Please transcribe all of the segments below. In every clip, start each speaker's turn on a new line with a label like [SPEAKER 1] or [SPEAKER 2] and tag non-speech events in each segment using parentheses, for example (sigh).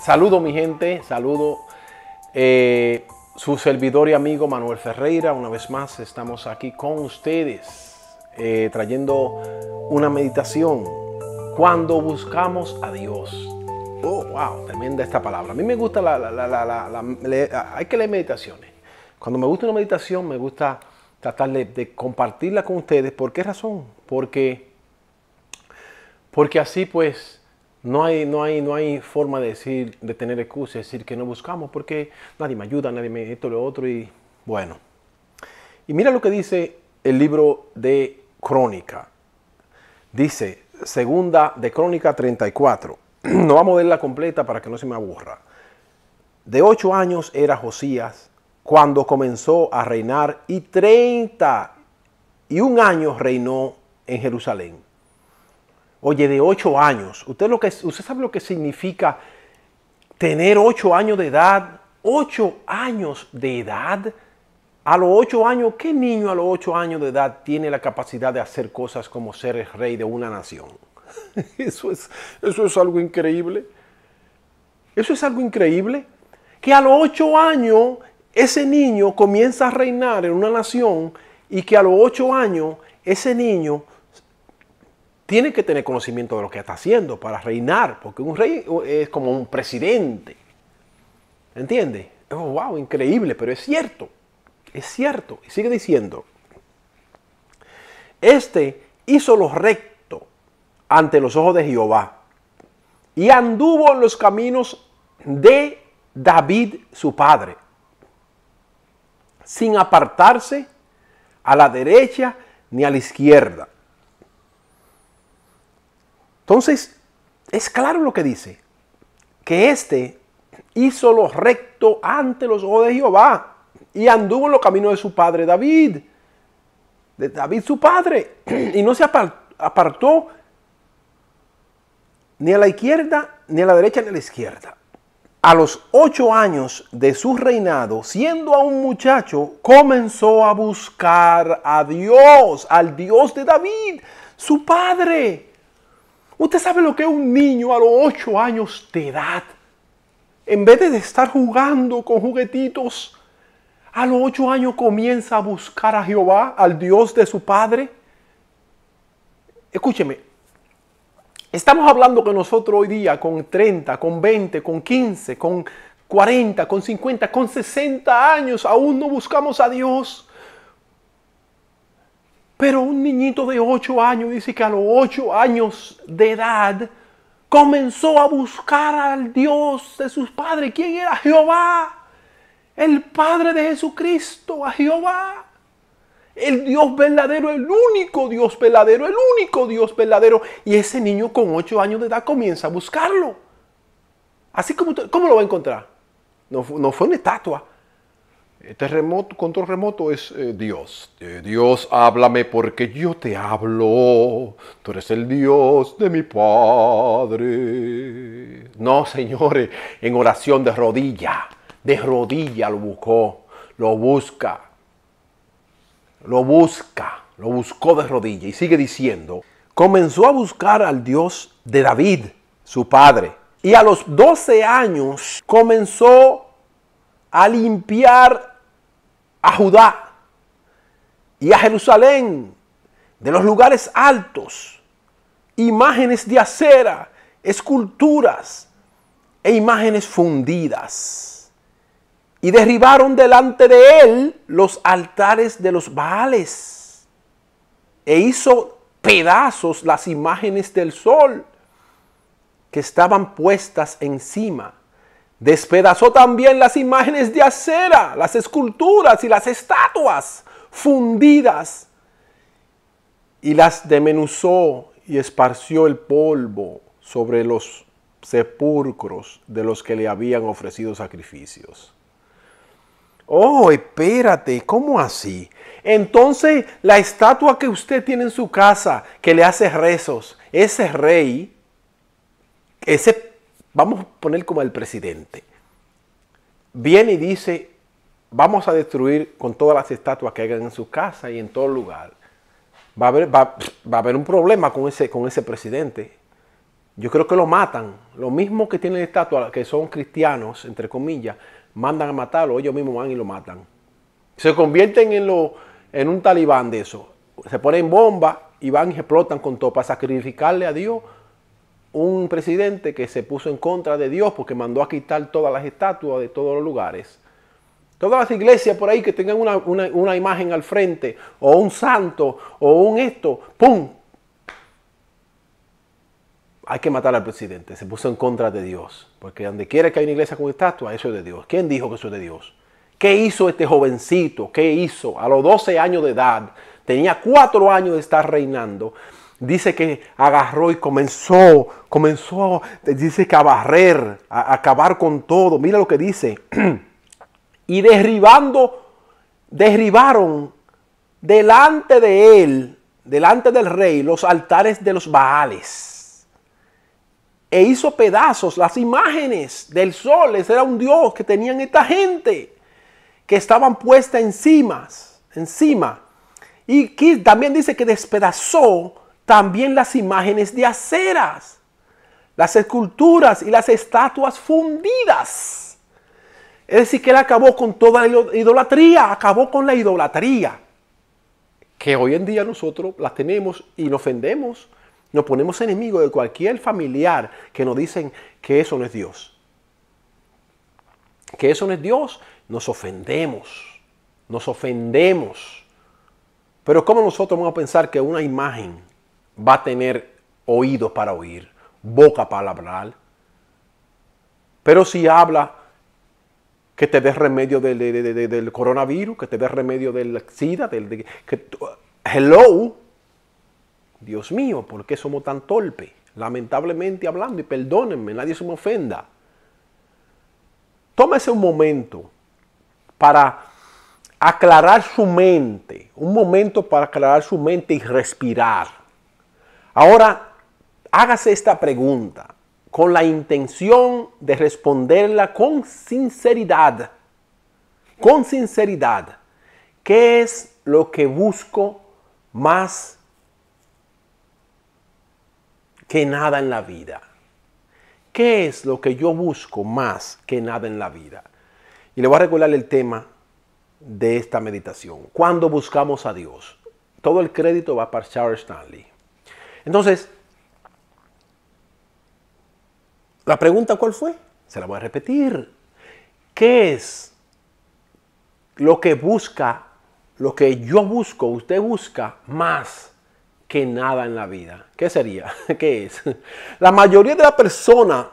[SPEAKER 1] Saludo mi gente, saludo eh, su servidor y amigo Manuel Ferreira. Una vez más estamos aquí con ustedes eh, trayendo una meditación. Cuando buscamos a Dios. Oh, wow, tremenda esta palabra. A mí me gusta la... la, hay que leer meditaciones. Cuando me gusta una meditación, me gusta tratar de, de compartirla con ustedes. ¿Por qué razón? Porque, porque así pues no hay, no, hay, no hay forma de, decir, de tener excusa, decir que no buscamos porque nadie me ayuda, nadie me esto, lo otro y bueno. Y mira lo que dice el libro de Crónica. Dice, segunda de Crónica 34. (clears throat) No vamos a la completa para que no se me aburra. De ocho años era Josías cuando comenzó a reinar y treinta y un años reinó en Jerusalén oye, de ocho años. ¿Usted, lo que, usted sabe lo que significa tener ocho años de edad? ¿Ocho años de edad. A los ocho años, ¿qué niño a los ocho años de edad tiene la capacidad de hacer cosas como ser el rey de una nación? (laughs) Eso es, eso es algo increíble. Eso es algo increíble. Que a los ocho años ese niño comienza a reinar en una nación y que a los ocho años ese niño tiene que tener conocimiento de lo que está haciendo para reinar, porque un rey uh, es como un presidente. ¿entiende? Es oh, wow, increíble, pero es cierto. Es cierto. Y sigue diciendo, este hizo lo recto ante los ojos de Jehová y anduvo en los caminos de David su padre, sin apartarse a la derecha ni a la izquierda. Entonces, es claro lo que dice, que éste hizo lo recto ante los ojos de Jehová y anduvo en los caminos de su padre David, de David su padre, (clears throat) y no se apartó ni a la izquierda, ni a la derecha, ni a la izquierda. A los ocho años de su reinado, siendo aún muchacho, comenzó a buscar a Dios, al Dios de David, su padre. Usted sabe lo que un niño a los 8 años de edad, en vez de estar jugando con juguetitos, a los 8 años comienza a buscar a Jehová, al Dios de su padre. Escúcheme, estamos hablando que nosotros hoy día con 30, con 20, con 15, con 40, con 50, con 60 años aún no buscamos a Dios. Pero un niñito de 8 años dice que a los 8 años de edad comenzó a buscar al Dios de sus padres. ¿Quién era Jehová? El Padre de Jesucristo, a Jehová. El Dios verdadero, el único Dios verdadero, el único Dios verdadero. Y ese niño con 8 años de edad comienza a buscarlo. Así como, ¿cómo lo va a encontrar? No, no fue una estatua terremoto, este control remoto es eh, Dios. Eh, Dios, háblame porque yo te hablo. Tú eres el Dios de mi Padre. No, señores, en oración de rodilla. De rodilla lo buscó. Lo busca. Lo busca. Lo buscó de rodilla. Y sigue diciendo. Comenzó a buscar al Dios de David, su padre. Y a los 12 años comenzó a limpiar a Judá y a Jerusalén de los lugares altos, imágenes de acera, esculturas e imágenes fundidas. Y derribaron delante de él los altares de los Baales. E hizo pedazos las imágenes del sol que estaban puestas encima Despedazó también las imágenes de acera, las esculturas y las estatuas fundidas. Y las demenuzó y esparció el polvo sobre los sepulcros de los que le habían ofrecido sacrificios. Oh, espérate, ¿cómo así? Entonces, la estatua que usted tiene en su casa, que le hace rezos, ese rey, ese vamos a poner como el presidente, viene y dice, vamos a destruir con todas las estatuas que hay en su casa y en todo lugar. Va a haber, un problema con ese, con ese presidente. Yo creo que lo matan. Lo mismo que tienen estatuas, que son cristianos, entre comillas, mandan a matarlo, ellos mismos van y lo matan. Se convierten en, lo, en un talibán de eso. Se ponen bombas y van y explotan con todo para sacrificarle a Dios un presidente que se puso en contra de Dios porque mandó a quitar todas las estatuas de todos los lugares. Todas las iglesias por ahí que tengan una, imagen al frente, o un santo, o un esto, ¡pum! Hay que matar al presidente, se puso en contra de Dios. Porque donde quiera que haya una iglesia con estatua, eso es de Dios. ¿Quién dijo que eso es de Dios? ¿Qué hizo este jovencito? ¿Qué hizo? A los 12 años de edad, tenía 4 años de estar reinando dice que agarró y comenzó, comenzó, dice que a barrer, a acabar con todo. Mira lo que dice. (clears throat) y derribando, derribaron delante de él, delante del rey, los altares de los Baales. E hizo pedazos las imágenes del sol. Ese era un dios que tenían esta gente que estaban puestas encima, encima. Y también dice que despedazó también las imágenes de aceras, las esculturas y las estatuas fundidas. Es decir, que él acabó con toda la idolatría, acabó con la idolatría, que hoy en día nosotros la tenemos y nos ofendemos, nos ponemos enemigos de cualquier familiar que nos dicen que eso no es Dios. Que eso no es Dios, nos ofendemos, nos ofendemos. Pero ¿cómo nosotros vamos a pensar que una imagen va a tener oídos para oír, boca para hablar. Pero si habla que te des remedio del, coronavirus, que te des remedio del SIDA, del, que, hello, Dios mío, ¿por qué somos tan torpes? Lamentablemente hablando, y perdónenme, nadie se me ofenda. Tómese un momento para aclarar su mente, un momento para aclarar su mente y respirar Ahora, hágase esta pregunta con la intención de responderla con sinceridad. Con sinceridad, ¿qué es lo que busco más que nada en la vida? ¿Qué es lo que yo busco más que nada en la vida? Y le voy a regular el tema de esta meditación. Cuando buscamos a Dios, todo el crédito va para Charles Stanley. Entonces, la pregunta cuál fue, se la voy a repetir. ¿Qué es lo que busca, lo que yo busco, usted busca más que nada en la vida? ¿Qué sería? (laughs) ¿Qué es? La mayoría de las personas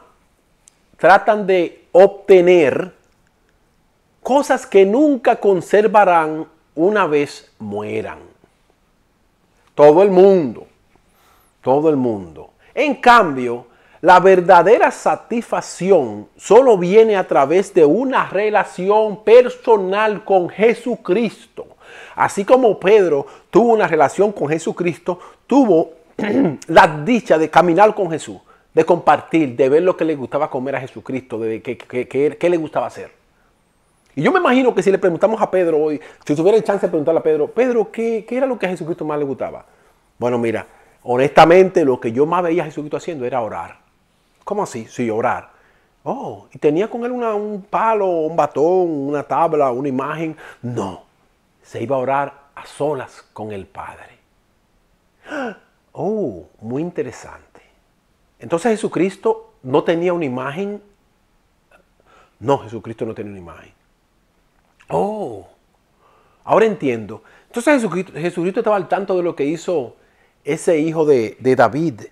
[SPEAKER 1] tratan de obtener cosas que nunca conservarán una vez mueran. Todo el mundo todo el mundo. En cambio, la verdadera satisfacción solo viene a través de una relación personal con Jesucristo. Así como Pedro tuvo una relación con Jesucristo, tuvo (clears throat) la dicha de caminar con Jesús, de compartir, de ver lo que le gustaba comer a Jesucristo, de qué le gustaba hacer. Y yo me imagino que si le preguntamos a Pedro hoy, si tuviera la chance de preguntarle a Pedro, Pedro, ¿qué, qué era lo que a Jesucristo más le gustaba? Bueno, mira, honestamente lo que yo más veía a Jesucristo haciendo era orar. ¿Cómo así? Sí, orar. Oh, ¿y tenía con él una, un palo, un batón, una tabla, una imagen? No, se iba a orar a solas con el Padre. (gasps) Oh, muy interesante. Entonces Jesucristo no tenía una imagen. No, Jesucristo no tenía una imagen. Oh, ahora entiendo. Entonces Jesucristo estaba al tanto de lo que hizo ese hijo de, David,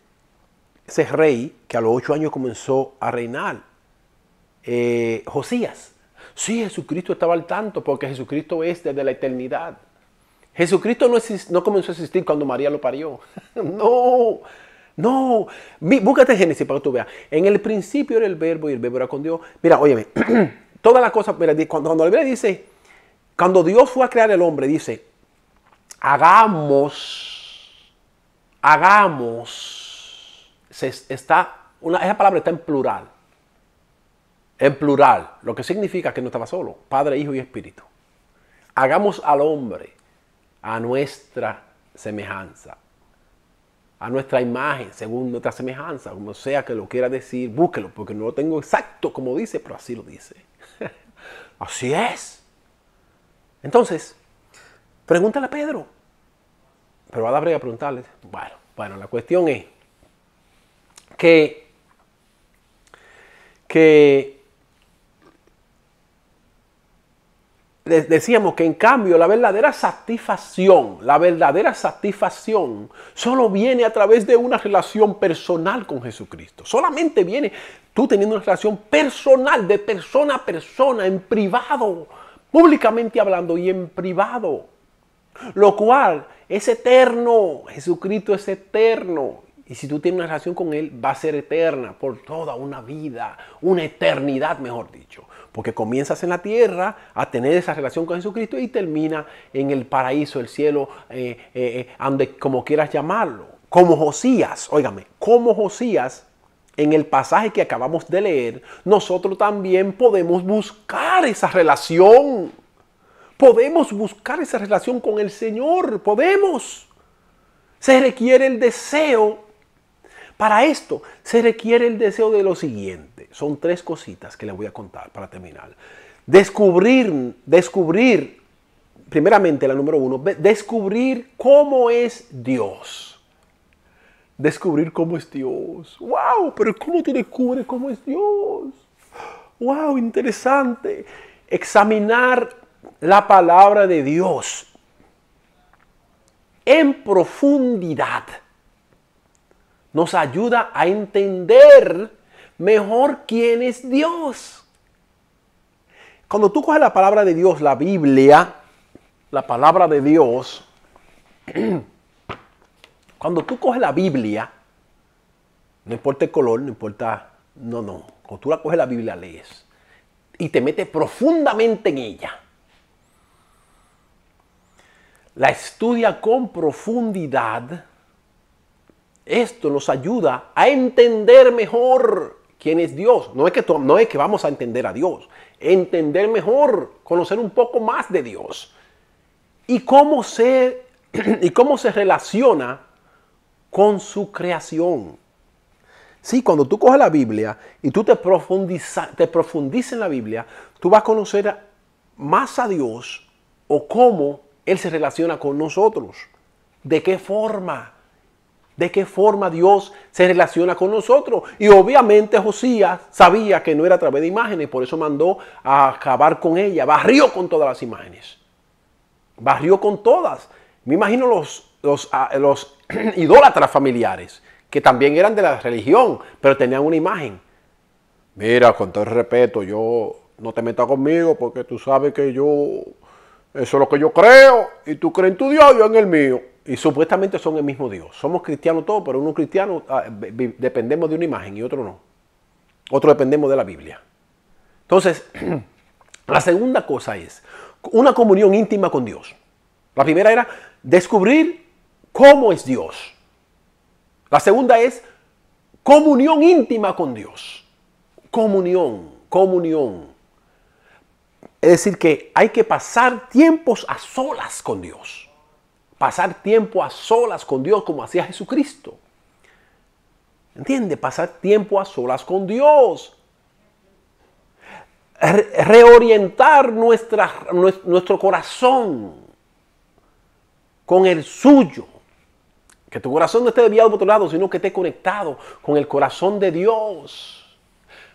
[SPEAKER 1] ese rey que a los ocho años comenzó a reinar, eh, Josías. Sí, Jesucristo estaba al tanto porque Jesucristo es desde la eternidad. Jesucristo no, no comenzó a existir cuando María lo parió. (laughs) no, no. Búscate Génesis para que tú veas. En el principio era el verbo y el verbo era con Dios. Mira, óyeme, (clears throat) todas las cosas, mira, cuando, el la dice, cuando Dios fue a crear el hombre, dice, hagamos hagamos, se está, una, esa palabra está en plural. En plural, lo que significa que no estaba solo, Padre, Hijo y Espíritu. Hagamos al hombre a nuestra semejanza, a nuestra imagen, según nuestra semejanza, como sea que lo quiera decir, búsquelo, porque no lo tengo exacto como dice, pero así lo dice. (laughs) así es. Entonces, pregúntale a Pedro, pero va a dar a preguntarles. Bueno, bueno, la cuestión es que, que decíamos que en cambio la verdadera satisfacción, la verdadera satisfacción solo viene a través de una relación personal con Jesucristo. Solamente viene tú teniendo una relación personal, de persona a persona, en privado, públicamente hablando y en privado. Lo cual es eterno. Jesucristo es eterno. Y si tú tienes una relación con Él, va a ser eterna por toda una vida, una eternidad, mejor dicho. Porque comienzas en la tierra a tener esa relación con Jesucristo y termina en el paraíso, el cielo, eh, eh, eh como quieras llamarlo. Como Josías, óigame, como Josías, en el pasaje que acabamos de leer, nosotros también podemos buscar esa relación Podemos buscar esa relación con el Señor, podemos. Se requiere el deseo. Para esto se requiere el deseo de lo siguiente. Son tres cositas que le voy a contar para terminar. Descubrir, descubrir, primeramente la número uno, descubrir cómo es Dios. Descubrir cómo es Dios. ¡Wow! Pero ¿cómo te descubres cómo es Dios? ¡Wow! Interesante. Examinar la palabra de Dios en profundidad nos ayuda a entender mejor quién es Dios. Cuando tú coges la palabra de Dios, la Biblia, la palabra de Dios, (clears throat) cuando tú coges la Biblia, no importa el color, no importa, no, no, cuando tú la coges la Biblia, lees y te metes profundamente en ella la estudia con profundidad, esto nos ayuda a entender mejor quién es Dios. No es, que, no es que vamos a entender a Dios, entender mejor, conocer un poco más de Dios y cómo se, (clears throat) y cómo se relaciona con su creación. Sí, cuando tú coges la Biblia y tú te profundizas te en la Biblia, tú vas a conocer más a Dios o cómo él se relaciona con nosotros. ¿De qué forma? ¿De qué forma Dios se relaciona con nosotros? Y obviamente Josías sabía que no era a través de imágenes, por eso mandó a acabar con ella. Barrió con todas las imágenes. Barrió con todas. Me imagino los, los, ah, los (clears throat) idólatras familiares, que también eran de la religión, pero tenían una imagen. Mira, con todo el respeto, yo no te metas conmigo porque tú sabes que yo eso es lo que yo creo, y tú crees en tu Dios, yo en el mío. Y supuestamente son el mismo Dios. Somos cristianos todos, pero unos cristianos ah, dependemos de una imagen y otro no. Otros dependemos de la Biblia. Entonces, (clears throat) la segunda cosa es una comunión íntima con Dios. La primera era descubrir cómo es Dios. La segunda es comunión íntima con Dios. Comunión, comunión. Es decir, que hay que pasar tiempos a solas con Dios. Pasar tiempo a solas con Dios como hacía Jesucristo. ¿Entiende? Pasar tiempo a solas con Dios. reorientar nuestro corazón con el suyo. Que tu corazón no esté desviado por otro lado, sino que esté conectado con el corazón de Dios.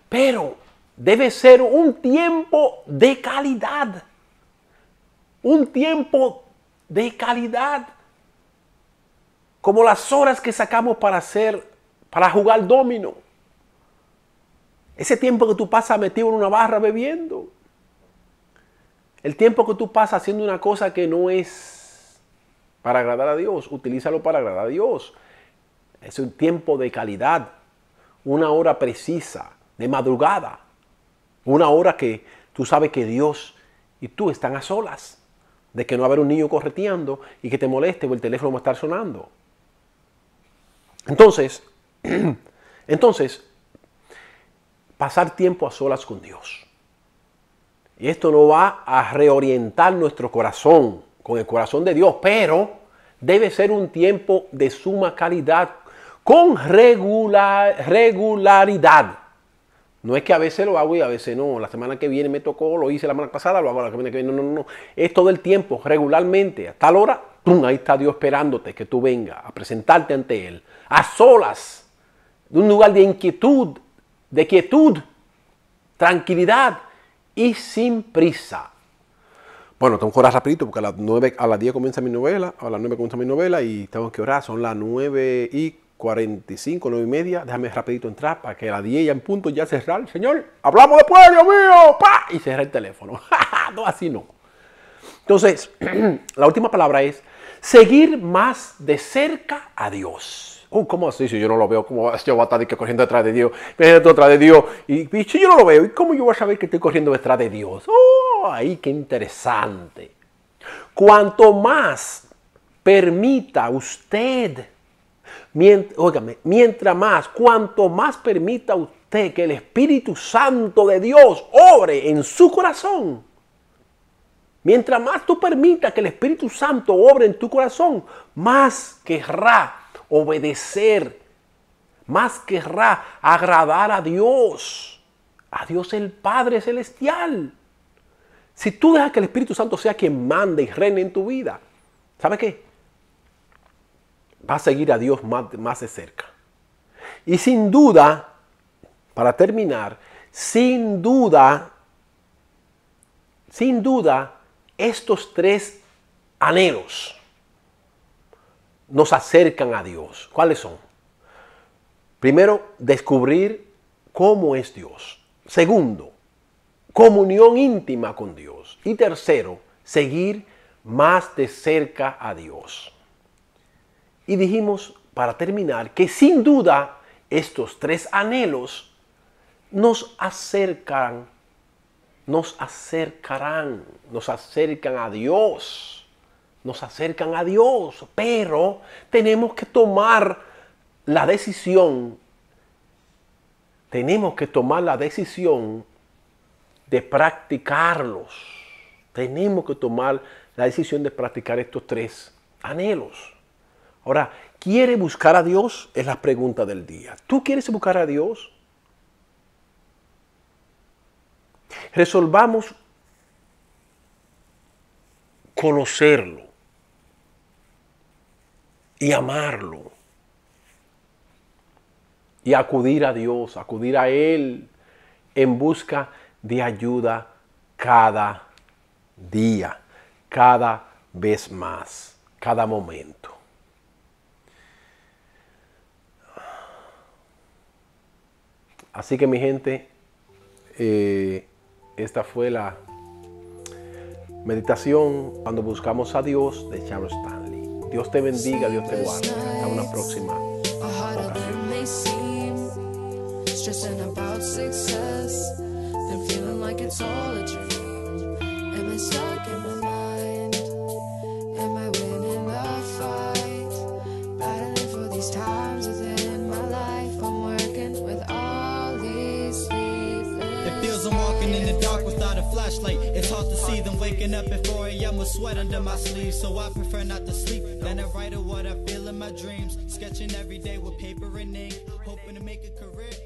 [SPEAKER 1] Pero debe ser un tiempo de calidad. Un tiempo de calidad. Como las horas que sacamos para hacer, para jugar domino. Ese tiempo que tú pasas metido en una barra bebiendo. El tiempo que tú pasas haciendo una cosa que no es para agradar a Dios, utilízalo para agradar a Dios. Es un tiempo de calidad, una hora precisa, de madrugada, una hora que tú sabes que Dios y tú están a solas, de que no va a haber un niño correteando y que te moleste o el teléfono va a estar sonando. Entonces, (clears throat) entonces, pasar tiempo a solas con Dios. Y esto no va a reorientar nuestro corazón con el corazón de Dios, pero debe ser un tiempo de suma calidad, con regular, regularidad. No es que a veces lo hago y a veces no. La semana que viene me tocó, lo hice la semana pasada, lo hago la semana que viene. No, no, no. Es todo el tiempo, regularmente, a tal hora, ¡pum! ahí está Dios esperándote que tú vengas a presentarte ante Él. A solas, de un lugar de inquietud, de quietud, tranquilidad y sin prisa. Bueno, tengo que orar rapidito porque a las, 9, a las 10 comienza mi novela, a las 9 comienza mi novela y tengo que orar. Son las 9 y 45, 9 y media, déjame rapidito entrar para que a las 10 ya en punto ya cerrar. Señor, hablamos después, pueblo mío, ¡pa! Y cerrar el teléfono. (laughs) no, así no. Entonces, (clears throat) la última palabra es seguir más de cerca a Dios. Uh, ¿Cómo así? Si yo no lo veo, ¿cómo yo voy a estar corriendo detrás de Dios? detrás de Dios. Y, si yo no lo veo, ¿y cómo yo voy a saber que estoy corriendo detrás de Dios? ¡Oh! Ahí, qué interesante. Cuanto más permita usted Mientras, mientras más, cuanto más permita usted que el Espíritu Santo de Dios obre en su corazón, mientras más tú permitas que el Espíritu Santo obre en tu corazón, más querrá obedecer, más querrá agradar a Dios, a Dios el Padre Celestial. Si tú dejas que el Espíritu Santo sea quien mande y reine en tu vida, ¿sabe qué? va a seguir a Dios más, más de cerca. Y sin duda, para terminar, sin duda, sin duda, estos tres anhelos nos acercan a Dios. ¿Cuáles son? Primero, descubrir cómo es Dios. Segundo, comunión íntima con Dios. Y tercero, seguir más de cerca a Dios. Y dijimos, para terminar, que sin duda estos tres anhelos nos acercan, nos acercarán, nos acercan a Dios, nos acercan a Dios, pero tenemos que tomar la decisión, tenemos que tomar la decisión de practicarlos, tenemos que tomar la decisión de practicar estos tres anhelos. Ahora, ¿quiere buscar a Dios? Es la pregunta del día. ¿Tú quieres buscar a Dios? Resolvamos conocerlo y amarlo y acudir a Dios, acudir a Él en busca de ayuda cada día, cada vez más, cada momento. Así que mi gente, eh, esta fue la meditación cuando buscamos a Dios de Charles Stanley. Dios te bendiga, Dios te guarde. Hasta una próxima sweat under my sleeve, so I prefer not to sleep. Then I write of what I feel in my dreams, sketching every day with paper and ink, hoping to make a career.